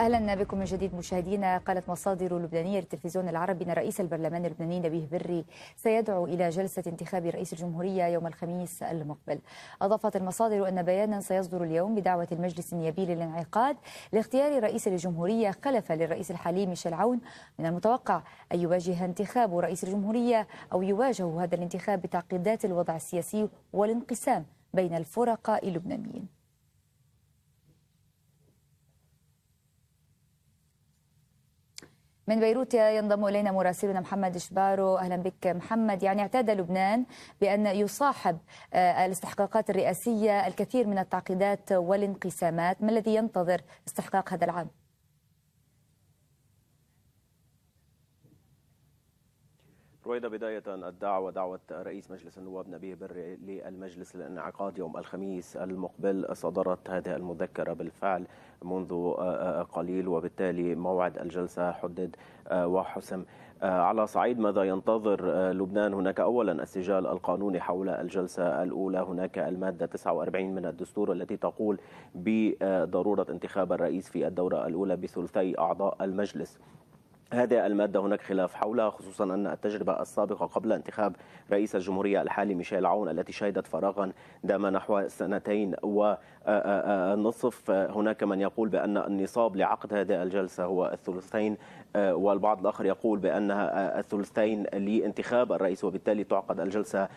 اهلا بكم من جديد مشاهدينا قالت مصادر لبنانيه للتلفزيون العربي ان رئيس البرلمان اللبناني نبيه بري سيدعو الى جلسه انتخاب رئيس الجمهوريه يوم الخميس المقبل. اضافت المصادر ان بيانا سيصدر اليوم بدعوه المجلس النيابي للانعقاد لاختيار رئيس للجمهوريه خلفا للرئيس الحالي ميشيل عون من المتوقع ان يواجه انتخاب رئيس الجمهوريه او يواجه هذا الانتخاب بتعقيدات الوضع السياسي والانقسام بين الفرقاء اللبنانيين. من بيروت ينضم إلينا مراسلنا محمد شبارو أهلا بك محمد يعني اعتاد لبنان بأن يصاحب آه، الاستحقاقات الرئاسية الكثير من التعقيدات والانقسامات ما الذي ينتظر استحقاق هذا العام؟ رويدا بداية الدعوة دعوة رئيس مجلس النواب نبيه بري للمجلس للانعقاد يوم الخميس المقبل صدرت هذه المذكرة بالفعل منذ آه، آه، قليل وبالتالي موعد الجلسة حدد آه، وحسم على صعيد ماذا ينتظر لبنان هناك اولا السجال القانوني حول الجلسه الاولى هناك الماده 49 من الدستور التي تقول بضروره انتخاب الرئيس في الدوره الاولى بثلثي اعضاء المجلس هذه المادة هناك خلاف حولها خصوصا أن التجربة السابقة قبل انتخاب رئيس الجمهورية الحالي ميشيل عون التي شهدت فراغا دام نحو سنتين ونصف آه، آه، آه، هناك من يقول بأن النصاب لعقد هذه الجلسة هو الثلثين والبعض الآخر يقول بأنها الثلثين لانتخاب الرئيس وبالتالي تعقد الجلسة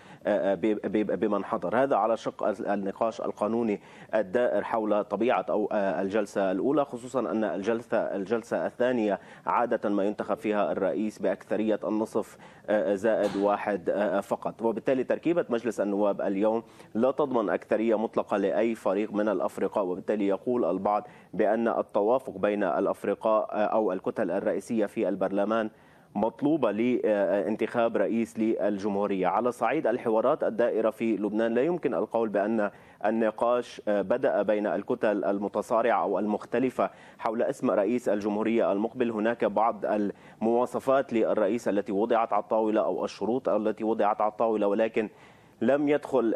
بمن حضر هذا على شق النقاش القانوني الدائر حول طبيعة أو الجلسة الأولى خصوصا أن الجلسة الجلسة الثانية عادة ما ينتخب فيها الرئيس بأكثرية النصف آه، آه، زائد واحد آه، فقط وبالتالي تركيبة مجلس النواب اليوم لا تضمن أكثرية مطلقة لأي فريق من الأفرقاء وبالتالي يقول البعض بأن التوافق بين الأفرقاء أو الكتل الرئيسية في البرلمان مطلوبة لانتخاب رئيس للجمهورية على صعيد الحوارات الدائرة في لبنان لا يمكن القول بأن النقاش بدأ بين الكتل المتصارعة أو المختلفة حول اسم رئيس الجمهورية المقبل هناك بعض المواصفات للرئيس التي وضعت على الطاولة أو الشروط التي وضعت على الطاولة ولكن لم يدخل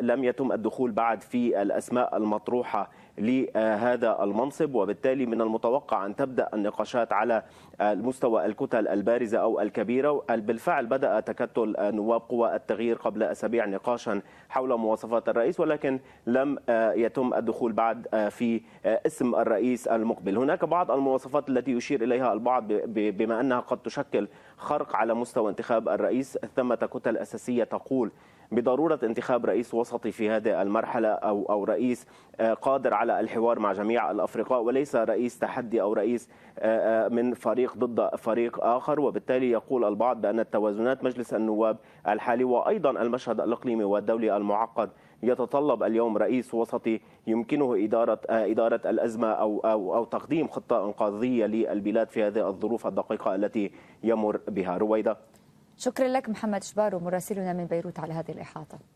لم يتم الدخول بعد في الأسماء المطروحة لهذا المنصب وبالتالي من المتوقع أن تبدأ النقاشات على مستوى الكتل البارزة أو الكبيرة بالفعل بدأ تكتل نواب قوى التغيير قبل أسابيع نقاشا حول مواصفات الرئيس ولكن لم يتم الدخول بعد في اسم الرئيس المقبل هناك بعض المواصفات التي يشير إليها البعض بما أنها قد تشكل خرق على مستوى انتخاب الرئيس ثمة كتل أساسية تقول بضرورة انتخاب رئيس وسطي في هذه المرحلة أو أو رئيس قادر على على الحوار مع جميع الافرقاء وليس رئيس تحدي او رئيس آه، آه، من فريق ضد فريق اخر وبالتالي يقول البعض بان التوازنات مجلس النواب الحالي وايضا المشهد الاقليمي والدولي المعقد يتطلب اليوم رئيس وسطي يمكنه إدارة آه، إدارة الأزمة أو أو أو تقديم خطة إنقاذية للبلاد في هذه الظروف الدقيقة التي يمر بها رويدة شكرا لك محمد شبارو مراسلنا من بيروت على هذه الإحاطة